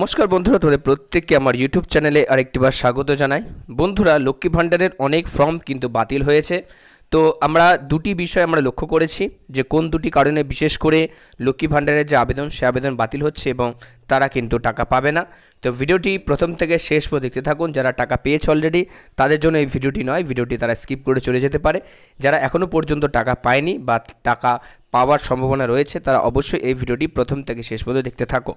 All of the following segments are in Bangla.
নমস্কার বন্ধুরা তোমাদের প্রত্যেককে আমার ইউটিউব চ্যানেলে আরেকটিবার স্বাগত জানাই বন্ধুরা লক্ষ্মী ভাণ্ডারের অনেক ফর্ম কিন্তু বাতিল হয়েছে তো আমরা দুটি বিষয় আমরা লক্ষ্য করেছি যে কোন দুটি কারণে বিশেষ করে লক্ষ্মী ভাণ্ডারের যে আবেদন সে আবেদন বাতিল হচ্ছে এবং তারা কিন্তু টাকা পাবে না তো ভিডিওটি প্রথম থেকে শেষ পর্যন্ত দেখতে থাকুন যারা টাকা পেয়েছে অলরেডি তাদের জন্য এই ভিডিওটি নয় ভিডিওটি তারা স্কিপ করে চলে যেতে পারে যারা এখনও পর্যন্ত টাকা পায়নি বা টাকা পাওয়ার সম্ভাবনা রয়েছে তারা অবশ্যই এই ভিডিওটি প্রথম থেকে শেষ পর্যন্ত দেখতে থাকো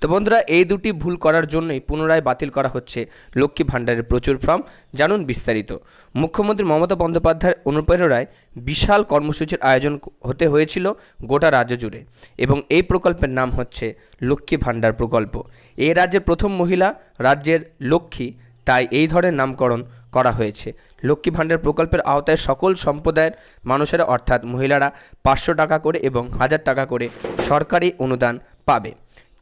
তো বন্ধুরা এই দুটি ভুল করার জন্যই পুনরায় বাতিল করা হচ্ছে লক্ষ্মী ভাণ্ডারের প্রচুর ফর্ম জানুন বিস্তারিত মুখ্যমন্ত্রী মমতা বন্দ্যোপাধ্যায়ের অনুপ্রেরণায় বিশাল কর্মসূচির আয়োজন হতে হয়েছিল গোটা রাজ্য জুড়ে এবং এই প্রকল্পের নাম হচ্ছে লক্ষ্মী ভাণ্ডার প্রকল্প এই রাজ্যের প্রথম মহিলা রাজ্যের লক্ষ্মী তাই এই ধরনের নামকরণ করা হয়েছে লক্ষ্মী ভাণ্ডার প্রকল্পের আওতায় সকল সম্প্রদায়ের মানুষেরা অর্থাৎ মহিলারা পাঁচশো টাকা করে এবং হাজার টাকা করে সরকারি অনুদান পাবে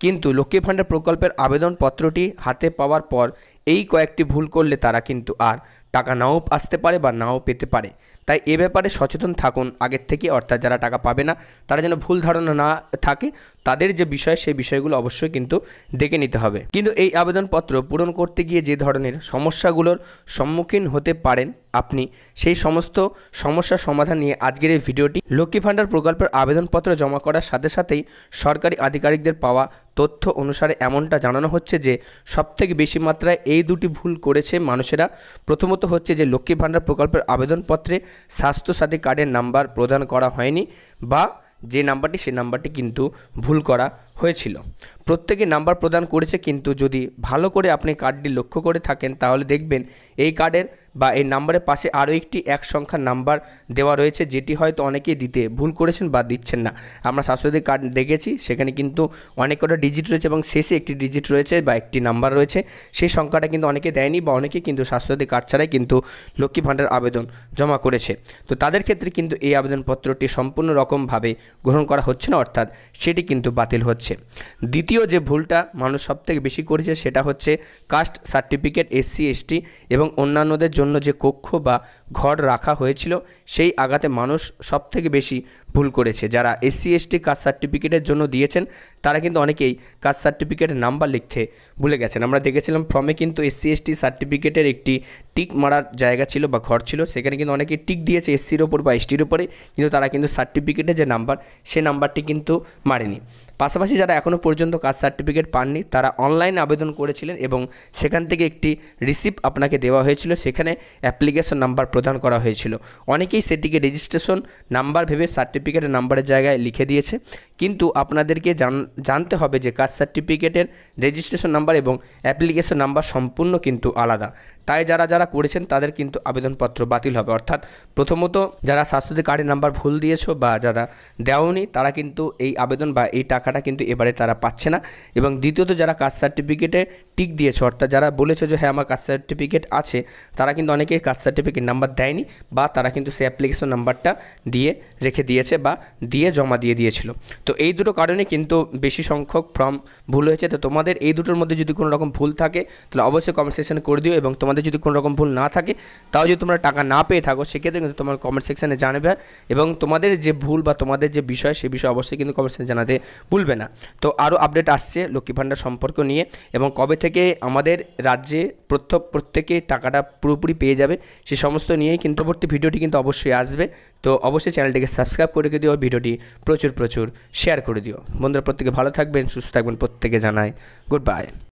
কিন্তু লক্ষ্মী ভাণ্ডার প্রকল্পের আবেদনপত্রটি হাতে পাওয়ার পর এই কয়েকটি ভুল করলে তারা কিন্তু আর টাকা নাও আসতে পারে বা নাও পেতে পারে তাই এ ব্যাপারে সচেতন থাকুন আগের থেকে অর্থাৎ যারা টাকা পাবে না তারা যেন ভুল ধারণা না থাকে তাদের যে বিষয় সেই বিষয়গুলো অবশ্যই কিন্তু দেখে নিতে হবে কিন্তু এই আবেদনপত্র পূরণ করতে গিয়ে যে ধরনের সমস্যাগুলোর সম্মুখীন হতে পারেন আপনি সেই সমস্ত সমস্যা সমাধান নিয়ে আজকের এই ভিডিওটি লক্ষ্মী ভাণ্ডার প্রকল্পের আবেদনপত্র জমা করার সাথে সাথেই সরকারি আধিকারিকদের পাওয়া তথ্য অনুসারে এমনটা জানানো হচ্ছে যে সবথেকে বেশি মাত্রায় এই দুটি ভুল করেছে মানুষেরা প্রথমত হচ্ছে যে লক্ষ্মী ভাণ্ডার প্রকল্পের আবেদনপত্রে স্বাস্থ্যসাথী কার্ডের নাম্বার প্রদান করা হয়নি বা যে নাম্বারটি সেই নাম্বারটি কিন্তু ভুল করা হয়েছিল প্রত্যেকে নাম্বার প্রদান করেছে কিন্তু যদি ভালো করে আপনি কার্ডটি লক্ষ্য করে থাকেন তাহলে দেখবেন এই কার্ডের বা এই নাম্বারের পাশে আরও একটি এক সংখ্যার নাম্বার দেওয়া রয়েছে যেটি হয়তো অনেকেই দিতে ভুল করেছেন বা দিচ্ছেন না আমরা স্বাস্থ্যসাথী কার্ড দেখেছি সেখানে কিন্তু অনেক কটা ডিজিট রয়েছে এবং শেষে একটি ডিজিট রয়েছে বা একটি নাম্বার রয়েছে সেই সংখ্যাটা কিন্তু অনেকে দেয়নি বা অনেকে কিন্তু স্বাস্থ্যসাথী কার্ড ছাড়াই কিন্তু লক্ষ্মী ভাণ্ডার আবেদন জমা করেছে তো তাদের ক্ষেত্রে কিন্তু এই আবেদনপত্রটি সম্পূর্ণ রকমভাবে গ্রহণ করা হচ্ছে না অর্থাৎ সেটি কিন্তু বাতিল হচ্ছে হচ্ছে দ্বিতীয় যে ভুলটা মানুষ সবথেকে বেশি করেছে সেটা হচ্ছে কাস্ট সার্টিফিকেট এসসি এসটি এবং অন্যান্যদের জন্য যে কক্ষ বা ঘর রাখা হয়েছিল সেই আঘাতে মানুষ সবথেকে বেশি ভুল করেছে যারা এসসি এসটি কাস্ট সার্টিফিকেটের জন্য দিয়েছেন তারা কিন্তু অনেকেই কাস্ট সার্টিফিকেটের নাম্বার লিখতে ভুলে গেছেন আমরা দেখেছিলাম ফর্মে কিন্তু এসসি এসটি সার্টিফিকেটের একটি টিক মারার জায়গা ছিল বা ঘর ছিল সেখানে কিন্তু অনেকে টিক দিয়েছে এসসির ওপর বা এসটির ওপরে কিন্তু তারা কিন্তু সার্টিফিকেটের যে নাম্বার সে নাম্বারটি কিন্তু মারেনি পাশাপাশি আছে যারা এখনও পর্যন্ত কাস্ট সার্টিফিকেট পাননি তারা অনলাইন আবেদন করেছিলেন এবং সেখান থেকে একটি রিসিপ্ট আপনাকে দেওয়া হয়েছিল সেখানে অ্যাপ্লিকেশন নাম্বার প্রদান করা হয়েছিল অনেকেই সেটিকে রেজিস্ট্রেশন নাম্বার ভেবে সার্টিফিকেটের নাম্বারের জায়গায় লিখে দিয়েছে কিন্তু আপনাদেরকে জানতে হবে যে কাস্ট সার্টিফিকেটের রেজিস্ট্রেশন নাম্বার এবং অ্যাপ্লিকেশন নাম্বার সম্পূর্ণ কিন্তু আলাদা তাই যারা যারা করেছেন তাদের কিন্তু আবেদনপত্র বাতিল হবে অর্থাৎ প্রথমত যারা স্বাস্থ্যসাথী কার্ডের নাম্বার ভুল দিয়েছো বা যারা দেওনি তারা কিন্তু এই আবেদন বা এই টাকাটা কিন্তু এবারে তারা পাচ্ছে না এবং দ্বিতীয়ত যারা কাস্ট সার্টিফিকেটে টিক দিয়েছে অর্থাৎ যারা বলেছে যে হ্যাঁ আমার কাস্ট সার্টিফিকেট আছে তারা কিন্তু অনেকেই কাস্ট সার্টিফিকেট নাম্বার দেয়নি বা তারা কিন্তু সেই অ্যাপ্লিকেশন নাম্বারটা দিয়ে রেখে দিয়েছে বা দিয়ে জমা দিয়ে দিয়েছিল তো এই দুটো কারণে কিন্তু বেশি সংখ্যক ফর্ম ভুল হয়েছে তো তোমাদের এই দুটোর মধ্যে যদি কোনো রকম ভুল থাকে তাহলে অবশ্যই কমেন্ট সেকশানে করে দিও এবং তোমাদের যদি কোনো রকম ভুল না থাকে তাও যদি তোমরা টাকা না পেয়ে থাকো সেক্ষেত্রে কিন্তু তোমার কমেন্ট সেকশানে জানাবে এবং তোমাদের যে ভুল বা তোমাদের যে বিষয় সে বিষয়ে অবশ্যই কিন্তু কমেন্ট সেকশানে জানাতে ভুলবে না তো আরও আপডেট আসছে লক্ষ্মী ভাণ্ডার সম্পর্ক নিয়ে এবং কবে থেকে আমাদের রাজ্যে প্রত্যেক প্রত্যেকে টাকাটা পুরোপুরি পেয়ে যাবে সে সমস্ত নিয়েই কিন্তু পরবর্তী ভিডিওটি কিন্তু অবশ্যই আসবে তো অবশ্যই চ্যানেলটিকে সাবস্ক্রাইব করে দিও ভিডিওটি প্রচুর প্রচুর শেয়ার করে দিও বন্ধুরা প্রত্যেকে ভালো থাকবেন সুস্থ থাকবেন প্রত্যেকে জানায় গুড বাই